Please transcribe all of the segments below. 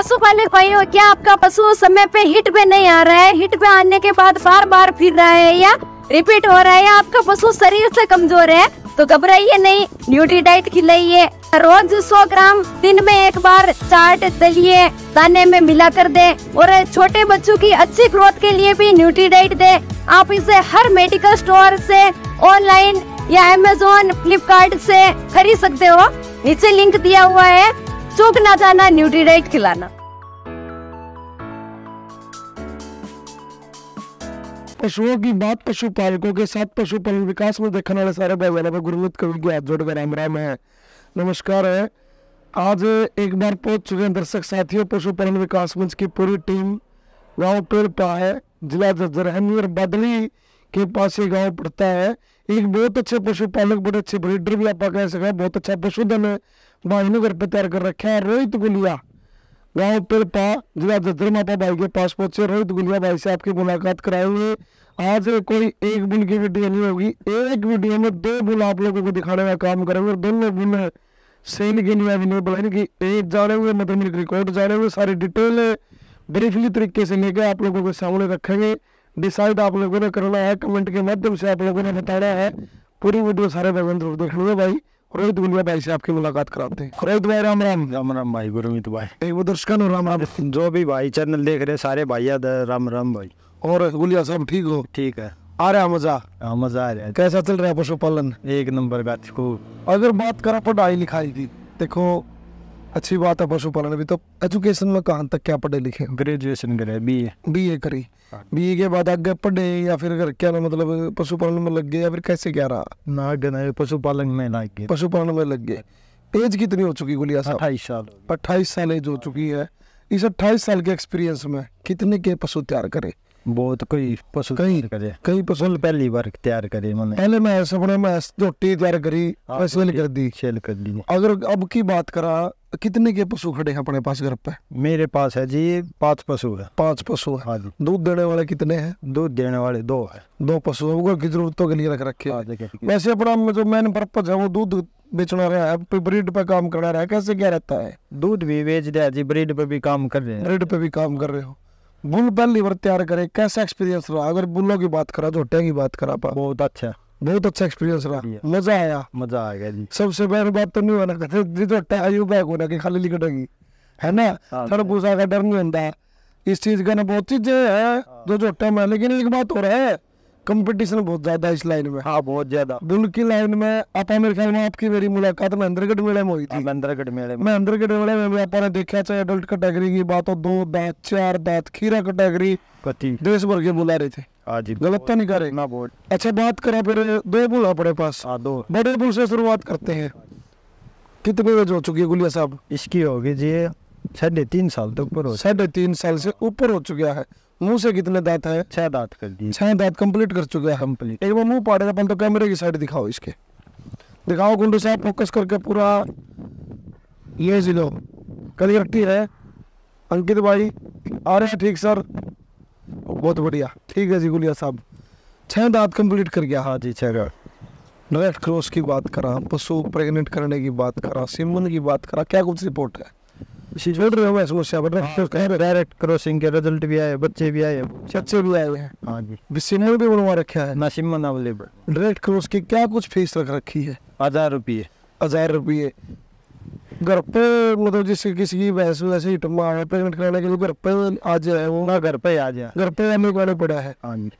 पशुपालक भाइयों क्या आपका पशु समय पे हिट पे नहीं आ रहा है हिट पे आने के बाद बार बार फिर रहा है या रिपीट हो रहा है या आपका पशु शरीर से कमजोर है तो घबराइए नहीं न्यूट्री डाइट खिलाइए रोज 100 ग्राम दिन में एक बार चाट दलिए दाने में मिला कर दे और छोटे बच्चों की अच्छी ग्रोथ के लिए भी न्यूट्री डाइट दे आप इसे हर मेडिकल स्टोर से ऑनलाइन या अमेजोन फ्लिपकार्ट से खरीद सकते हो नीचे लिंक दिया हुआ है चोक ना जाना न्यूट्रीडाइट खिलाना पशुओं की बात पशुपालकों के साथ पशुपालन विकास में देखने वाले सारे भाई बहन पर गुरुवत कवि के हाथ जोड़कर हमरा में नमस्कार है आज एक बार पहुंच चुके हैं दर्शक साथियों पशुपालन विकास मंच की पूरी टीम गांव पेर पा है जिला जरहनी और बदली के पास ये गांव पड़ता है एक बहुत अच्छे पशुपालक बहुत अच्छे ब्रीडर भी आप कह सकते हैं बहुत अच्छा पशुधन है भाई ने घर पर तैयार कर रखा है रोहित गुलिया गांव पिलपा जिला जद्रमापा भाई के पास पहुंचे रोहित गुलिया भाई से आपकी मुलाकात कराए हुए आज कोई एक बुन की वीडियो नहीं होगी एक वीडियो में दो बुन आप लोगों को दिखाने का काम करेंगे दोनों बुन सेल के लिए नहीं है कि एक जा रहे हुए मतलब रिकॉर्ड जा रहे हुए सारी डिटेल ब्रीफली तरीके से लेकर आप लोगों के सामने रखेंगे डिसाइड आप लोगों ने करना है कमेंट के माध्यम से आप लोगों ने बताया है पूरी वीडियो सारे भगवान जरूर देख लूंगे भाई रोहित गुनिया भाई से आपकी मुलाकात कराते हैं रोहित भाई राम राम राम राम भाई गुरमीत भाई वो दर्शकों राम राम जो भी भाई चैनल देख रहे सारे भाइया राम राम भाई और गुलिया साहब ठीक हो ठीक है आ रहा मजा आ, हाँ, मजा आ रहा है कैसा चल रहा है पशुपालन एक नंबर का अगर बात करा पढ़ाई लिखाई की देखो अच्छी बात है पशुपालन भी तो एजुकेशन में कहाँ तक क्या पढ़े लिखे ग्रेजुएशन करे बी ए बी ए करी बी ए के बाद आगे पढ़े या फिर घर क्या ना मतलब पशुपालन में लग गए या फिर कैसे क्या रहा ना आगे पशुपालन में लग गए पशुपालन में लग गए एज कितनी हो चुकी गुलिया साहब अट्ठाईस साल अट्ठाईस साल एज हो चुकी है इस अट्ठाईस साल के एक्सपीरियंस में कितने के पशु तैयार करे बहुत कई ਫਸਲ कई करे कई ਫਸਲ पहली बार तैयार ਕਰੇ मैंने पहले मैं ऐसे अपने मैं रोटी तैयार करी फसल हाँ, कर दी छेल कर दी अगर अब की बात करा कितने के पशु खड़े हैं अपने पास घर पे मेरे पास है जी पांच पशु है पांच पशु है हाँ दूध देने वाले कितने हैं दूध देने वाले दो है दो पशु है की जरूरतों के लिए रख रखे हाँ, वैसे अपना जो मेन पर्पज है वो दूध बेचना रहा है ब्रीड पे काम करना रहा है कैसे क्या रहता है दूध भी बेच दिया जी ब्रीड पे भी काम कर रहे हैं ब्रीड पे भी काम कर रहे हो बुल बैल लीवर तैयार करे कैसा एक्सपीरियंस रहा अगर बुलों की बात करा झोटे तो की बात करा पा बहुत अच्छा बहुत अच्छा एक्सपीरियंस रहा मजा आया मजा आ गया जी सबसे पहले बात तो नहीं होना झोटे आयु बैग होना की खाली लिखेगी है ना खरबूजा हाँ, का डर नहीं होता इस चीज का ना बहुत चीजें है हाँ। जो झोटे में लेकिन एक बात हो रहा है कंपटीशन बहुत ज्यादा इस लाइन में हाँ बहुत ज्यादा दुल की लाइन में आपा मेरे ख्याल में आपकी मेरी मुलाकात महेंद्रगढ़ मेले में हुई थी हाँ, महेंद्रगढ़ मेले में महेंद्रगढ़ मेले में भी आपने देखा चाहे एडल्ट कैटेगरी की बात हो दो बैच चार बैच खीरा कैटेगरी देश भर के बुला रहे थे हाँ गलत तो नहीं करे ना बोर्ड अच्छा बात करें फिर दो बुल अपने पास हाँ, दो बड़े बुल से शुरुआत करते हैं कितने बजे हो चुकी है गुलिया साहब इसकी होगी जी साढ़े तीन साल तक ऊपर हो साढ़े तीन साल से ऊपर हो चुका है मुंह से कितने दांत है छह दांत कर दिए छह दांत कंप्लीट कर चुके हैं कंप्लीट एक बार मुंह पाड़े अपन तो कैमरे की साइड दिखाओ इसके दिखाओ गुंडू साहब फोकस करके पूरा ये जिलो कल रखती है अंकित भाई आ रहे ठीक सर बहुत बढ़िया ठीक है जी गुलिया साहब छह दांत कंप्लीट कर गया हाँ जी छह रेड क्रॉस की बात करा पशु प्रेग्नेंट करने की बात करा सिमन की बात करा क्या कुछ रिपोर्ट है चल रहे हुए समस्या बढ़ रही है डायरेक्ट क्रॉसिंग के रिजल्ट भी आए बच्चे भी आए बच्चे भी आए हुए हैं हाँ जी सीनियर भी बनवा रखा है ना सिमन अवेलेबल डायरेक्ट क्रॉस की क्या कुछ फीस रख रखी है हजार रुपये हजार रुपये घर पे मतलब जिस किसी की भैंस वैसे ही टमा है पेमेंट कराने के लिए घर पे आ जाए वो ना घर पे आ जाए घर पे हमें पड़ा है हाँ जी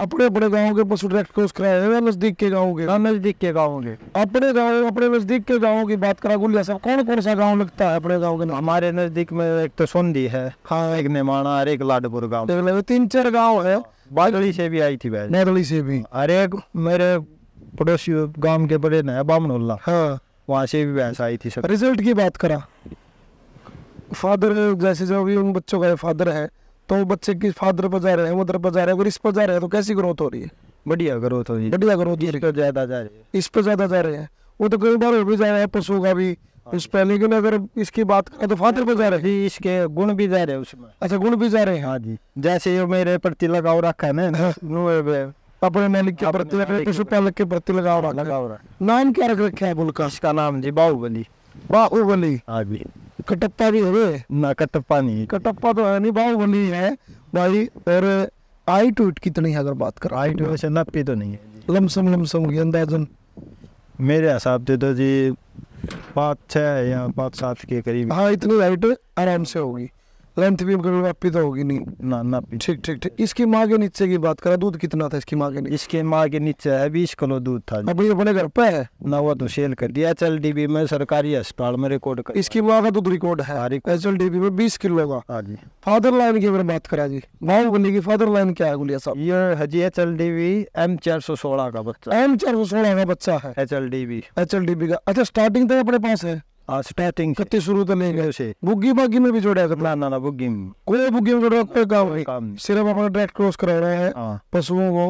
अपने अपने गाँव के पशु डायरेक्ट कोर्स कराए हुए नजदीक के गाँव के हाँ, नजदीक के गाँव के अपने गाँव अपने नजदीक के गाँव की बात करा गुलिया साहब कौन कौन सा गाँव लगता है अपने गाँव के हमारे नजदीक में एक तो सोंधी है हाँ एक नेमाना और एक लाडपुर गाँव तीन चार गाँव है बागड़ी से भी आई थी भाई नेरली से भी अरे मेरे पड़ोसी गाँव के बड़े ने बामनोल्ला हाँ वहाँ से भी भैंस आई थी सर रिजल्ट की बात करा फादर जैसे जो भी उन बच्चों का फादर है तो बच्चे किस फादर पर जा रहे हैं मदर पर जा रहे हैं अगर इस पर जा रहे हैं तो कैसी ग्रोथ हो रही है बढ़िया ग्रोथ हो रही है बढ़िया ग्रोथ हो ज्यादा जा रही है इस पर ज्यादा जा रहे हैं वो तो कई बार भी जा रहे हैं पशु का भी हाँ उस पर लेकिन अगर इसकी बात करें तो फादर पर जा रहे हैं इसके गुण भी जा रहे हैं उसमें अच्छा गुण भी जा रहे हैं हाँ जी जैसे ये मेरे प्रति लगाव रखा है ना हाँ। अपने मैंने क्या प्रति पशु पालक के प्रति लगाव हाँ, रखा नाम क्या रख रखे है बुल का इसका नाम जी बाहुबली बाहुबली हाँ जी कटप्पा नहीं है ना कटप्पा नहीं कटप्पा तो है नहीं बाहु बनी है भाई और आई टूट कितनी है अगर बात कर आई टूट वैसे नब्बे तो नहीं है लमसम लमसम की अंदाजन मेरे हिसाब से तो जी पाँच छः या पाँच सात के करीब हाँ इतनी लाइट आराम से होगी लेंथ भी तो होगी नहीं ना ना ठीक ठीक ठीक इसकी माँ के नीचे की बात करा दूध कितना था इसकी माँ के नीचे इसके माँ के नीचे है बीस किलो दूध था अभी अपने घर पे है ना वो तो सेल कर दिया एच एल डी बी में सरकारी अस्पताल में रिकॉर्ड कर इसकी माँ का दूध रिकॉर्ड है हाँ, एच एल डी बी में बीस किलो का हाँ जी फादर लाइन की मैंने बात करा जी माओ बोली की फादर लाइन क्या है गुलिया साहब ये है जी H L D B M चार सौ सोलह का बच्चा एम चार सौ सोलह का बच्चा है H L D B H L D B का अच्छा स्टार्टिंग तक तो अपने पास है स्टार्टिंग कत्ते शुरू तो नहीं गए बुग्गी बागी में भी जोड़ा था प्लान ना बुग्गी में कोई बुग्गी में जोड़ा कोई काम नहीं काम सिर्फ अपना डायरेक्ट क्रॉस करा रहे हैं पशुओं को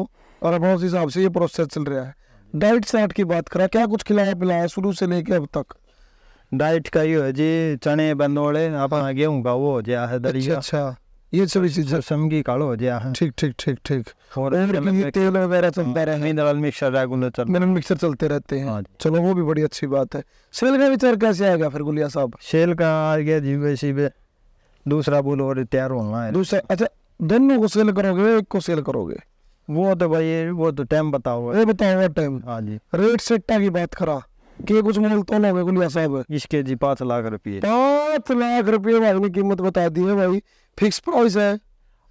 और अपना उस हिसाब से ये प्रोसेस चल रहा है डाइट स्टार्ट की बात करा क्या कुछ खिलाया पिलाया शुरू से लेके अब तक डाइट का ही है जी चने बंदोड़े अपना गेहूँ का वो हो गया है दरिया अच्छा ये सभी इसी सम की कालो हो गया है ठीक ठीक ठीक ठीक और तेल वगैरह तो सब मिनरल मिक्सर रेगुलर चल मेरे मिक्सर चलते रहते हैं चलो वो भी बड़ी अच्छी बात है सेल का विचार कैसे आएगा फिर गुलिया साहब सेल का आ गया जी जीवे सीबे दूसरा बोल और तैयार होना है दूसरा अच्छा दोनों को सेल करोगे एक को सेल करोगे वो तो भाई वो तो टाइम बताओ अरे बताओ टाइम हाँ जी रेट सेट्टा की बात करा के कुछ मोल तो ना गुलिया साहब इसके जी पाँच लाख रुपये पाँच लाख रुपये भाई कीमत बता दी है भाई फिक्स प्राइस है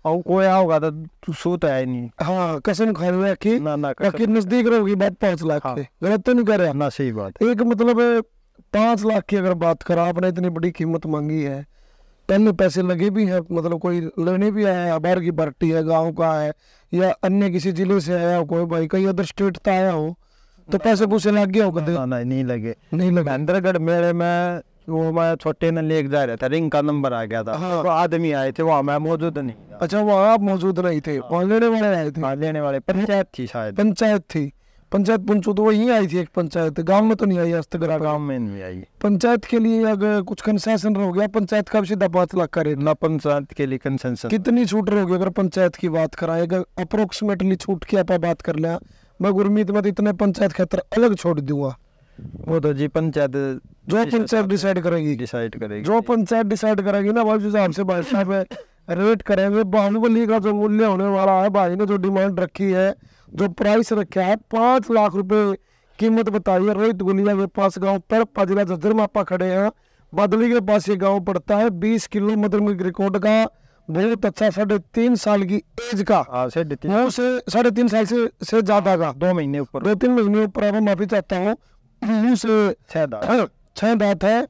और कोई आओगा तो तू सोता है नहीं हाँ कैसे नहीं खैर रखे ना ना रखे नजदीक रहोगी बात पांच लाख हाँ। गलत तो नहीं कर रहा ना सही बात एक मतलब पांच लाख की अगर बात करा आपने इतनी बड़ी कीमत मांगी है तन पैसे लगे भी हैं मतलब कोई लेने भी आया है बाहर की पार्टी है गांव का है या अन्य किसी जिले से आया हो कोई भाई कहीं अदर स्टेट से आया हो तो पैसे पूछे लग गया होगा नहीं लगे नहीं लगे महेंद्रगढ़ मेरे में वो हमारा छोटे ने लेके जा रहा था रिंग का नंबर आ गया था हाँ। तो आदमी आए थे वहाँ मैं मौजूद नहीं अच्छा वहाँ आप मौजूद नहीं थे हाँ। लेने वाले आए थे हाँ लेने वाले पंचायत थी शायद पंचायत थी पंचायत पंचो तो वही आई थी एक पंचायत गांव में तो नहीं आई आज गांव में नहीं आई पंचायत के लिए अगर कुछ कंसेशन हो गया पंचायत का सीधा पांच लाख का रेट ना पंचायत के लिए कंसेशन कितनी छूट रहोगी अगर पंचायत की बात कराए अगर अप्रोक्सीमेटली छूट की आप बात कर लिया मैं गुरमीत में इतने पंचायत क्षेत्र अलग छोड़ दूंगा वो तो जी पंचायत जो पंचायत डिसाइड करेगी डिसाइड करेगी जो पंचायत डिसाइड करेगी ना भाई जिस हिसाब से भाई साहब रेट करेंगे बाहुबली का जो मूल्य होने वाला है भाई ने जो डिमांड रखी है जो प्राइस रखा है पाँच लाख रुपए कीमत बताई है रोहित गुनिया के पास गांव पर जिला झज्जर मापा खड़े हैं बदली के पास ये गांव पड़ता है बीस किलो मदरमिक रिकॉर्ड का बहुत अच्छा साढ़े तीन साल की एज का हाँ, साढ़े तीन साल से से ज्यादा का दो महीने ऊपर दो तीन महीने ऊपर माफी चाहता हूँ मुंह छह है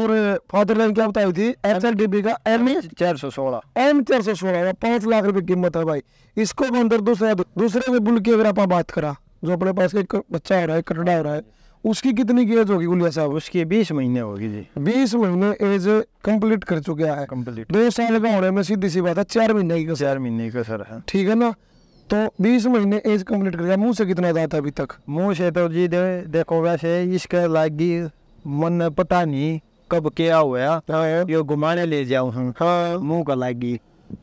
और फादरलैंड क्या बताई थी एस एल डी बी का एम चार सौ सोलह एम चार सौ सोलह पांच लाख रुपए कीमत है भाई इसको अंदर दूसरा दूसरे में बुल की अगर आप बात करा जो अपने पास एक बच्चा हो रहा है कटड़ा हो रहा है उसकी कितनी की एज होगी गुलिया साहब उसकी बीस महीने होगी जी बीस महीने एज कंप्लीट कर चुका है कंप्लीट दो साल का हो रहा है मैं सीधी सी बात है चार महीने की चार महीने का सर है ठीक है ना तो बीस महीने एज कम्प्लीट कर गया मुँह से कितना दाँत अभी तक मुँह से तो जी दे, देखो वैसे इसके लागी मन पता नहीं कब क्या हुआ हाँ। घुमाने ले जाओ हम हाँ। मुँह का लागी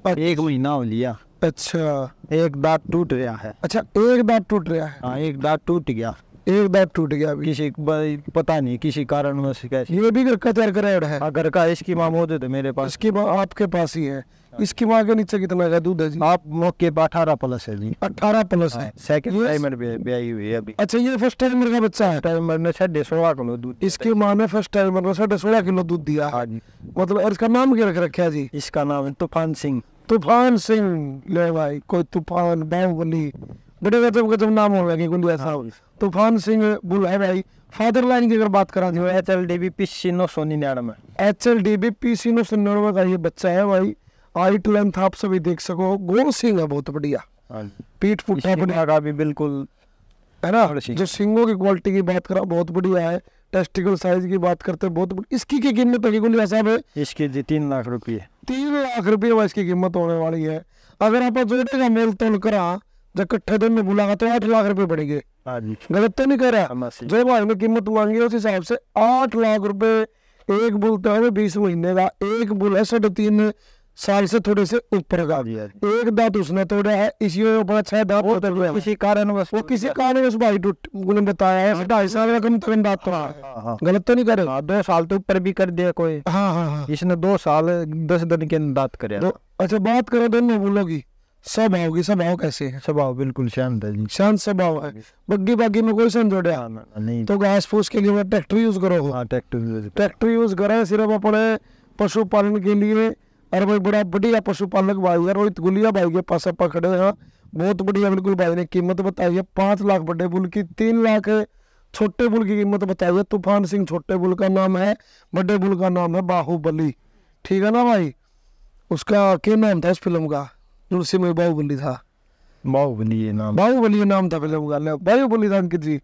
अच्छा। एक महीना हो लिया अच्छा एक दांत टूट रहा है अच्छा एक दांत टूट रहा है हाँ एक दांत टूट गया एक बैग टूट गया अभी किसी पता नहीं किसी कारण ये भी घर का तैयार कराया है हाँ, घर का इसकी माँ मौजूद है तो मेरे पास इसकी माँ आपके पास ही है इसकी माँ के नीचे कितना है दूध है जी आप मौके पर अठारह प्लस है जी अठारह प्लस है सेकंड हाँ, टाइमर ब्याई हुई है अभी अच्छा ये फर्स्ट टाइम का बच्चा है टाइम ने साढ़े सोलह किलो दूध इसकी माँ ने फर्स्ट टाइम को साढ़े सोलह किलो दूध दिया हाँ जी मतलब और इसका नाम क्या रख रखा है जी इसका नाम है तूफान सिंह तूफान सिंह ले भाई कोई तूफान बाहुबली बड़े गजब गजब नाम हो गया गुंडू ऐसा तूफान सिंह बोल है भाई फादर लाइन की अगर बात करा थी H L D B P C नौ सौ निन्यानवे H L D B P C का ये बच्चा है भाई आई लेंथ आप सभी देख सको गोल सिंह है बहुत बढ़िया पीठ पुट्ठा बढ़िया भी बिल्कुल है ना जो सिंगों की क्वालिटी की बात करा बहुत बढ़िया है टेस्टिकल साइज की बात करते हैं बहुत इसकी की कीमत होगी गुंडिया साहब इसकी जी तीन लाख रुपये तीन लाख रुपये इसकी कीमत होने वाली है अगर आप जोड़ेगा मेल तोल करा जब कट्ठे दिन में बुलागा तो आठ लाख रुपए पड़ेंगे हाँ गलत तो नहीं कर रहा हाँ, जो भाई में कीमत मांगी उस हिसाब से आठ लाख रुपए एक बुल तो है बीस महीने का एक बुल है साढ़े तीन साल से थोड़े से ऊपर का हाँ एक दांत उसने तोड़ा है इसी ऊपर छह दांत उतर तो हुए किसी कारण बस वो किसी कारण उस भाई टूट उन्होंने बताया है ढाई साल का कम इन तो दांत तोड़ा गलत तो नहीं कर रहा दो साल तो ऊपर भी कर दिया कोई हाँ हाँ हाँ इसने दो साल दस दिन के अंदर दांत करे अच्छा बात करो दोनों बुलों की स्वभाव की स्वभाव कैसे है स्वभाव बिल्कुल शांत है जी शांत स्वभाव है बग्गी बागी में कोई समझौटे नहीं तो घास फूस के लिए ट्रैक्टर यूज करो हाँ ट्रैक्टर यूज ट्रैक्टर यूज करे सिर्फ अपने पशुपालन के लिए और भाई बड़ा बढ़िया पशुपालक भाई है रोहित गुलिया भाई के पास आप खड़े हैं बहुत बढ़िया बिल्कुल भाई ने कीमत बताई है पाँच लाख बड़े बुल की तीन लाख छोटे बुल की कीमत बताई है तूफान सिंह छोटे बुल का नाम है बड़े बुल का नाम है बाहुबली ठीक है ना भाई उसका क्या नाम था इस फिल्म का नरसिंह में बाहुबली था बाहुबली नाम बाहुबली नाम था फिल्म का बाहुबली था अंकित जी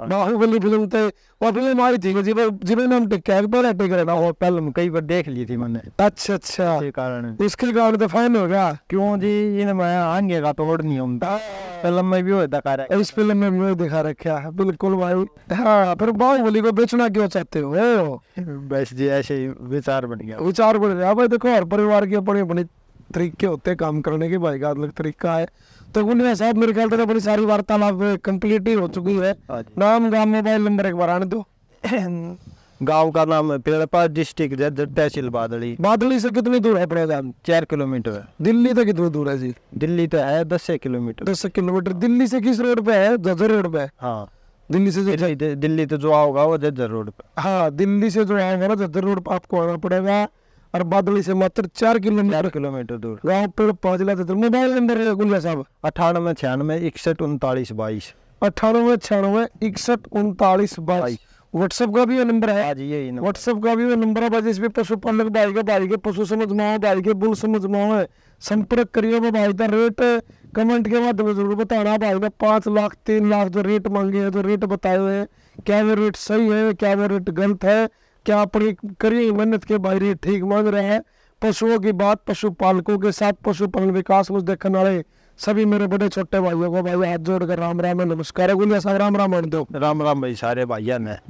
हाँ। बाहुबली फिल्म थे वो फिल्म आई थी जी जिन्हें नाम टेक्कर पर अटैक करना और पहले कई बार देख ली थी मैंने अच्छा अच्छा कारण इसके कारण तो फाइन हो गया क्यों जी इन्हें मैं आगे का तोड़ नहीं हूँ हाँ। फिल्म में भी होता रखा इस फिल्म में भी दिखा रखा है बिल्कुल भाई हाँ फिर बाहुबली को बेचना क्यों चाहते हो बस जी ऐसे ही विचार बन गया विचार बन गया भाई देखो हर परिवार की अपनी अपनी तरीके होते हैं काम करने के भाई का अलग तरीका है तो उनमें साहब मेरे ख्याल से तो बड़ी सारी वार्तालाप कम्प्लीट ही हो चुकी है हाँ नाम गाँव मोबाइल नंबर एक बार आने दो गांव का नाम है पिलड़पा डिस्ट्रिक्ट तहसील बादली बादली से कितनी दूर है अपने गाँव चार किलोमीटर है दिल्ली तो कितनी दूर है जी दिल्ली तो है दस किलोमीटर दस किलोमीटर दिल्ली से किस रोड पे है जजर रोड पे हाँ दिल्ली से जो दिल्ली तो जो आओगा वो जज्जर रोड पे हाँ दिल्ली से जो आएगा ना जज्जर रोड पे आपको आना पड़ेगा और बादली से मात्र चार किलोमीटर किलोमीटर दूर गाँव पेड़ पहुँचला तो मोबाइल नंबर गुल्ला साहब अठानवे छियानवे इकसठ उनतालीस बाईस अठानवे छियानवे इकसठ उनतालीस बाईस व्हाट्सएप का भी वो नंबर है आज ये व्हाट्सएप का भी वो नंबर है जिसमें पशुपालक भाई का भाई के पशु समझ माओ भाई के बुल समझ माओ संपर्क करियो भाई का रेट कमेंट के माध्यम जरूर बताना भाई का पाँच लाख तीन लाख जो रेट मांगे हैं जो रेट बताए हुए हैं क्या वे रेट सही है क्या वे रेट गलत है क्या अपनी करिए मेहनत के बाहरी ठीक मांग रहे हैं पशुओं की बात पशुपालकों के साथ पशुपालन विकास कुछ देखने वाले सभी मेरे बड़े छोटे भाइयों को भाई हाथ जोड़कर राम राम नमस्कार है राम राम दो राम राम भाई सारे भाइयों ने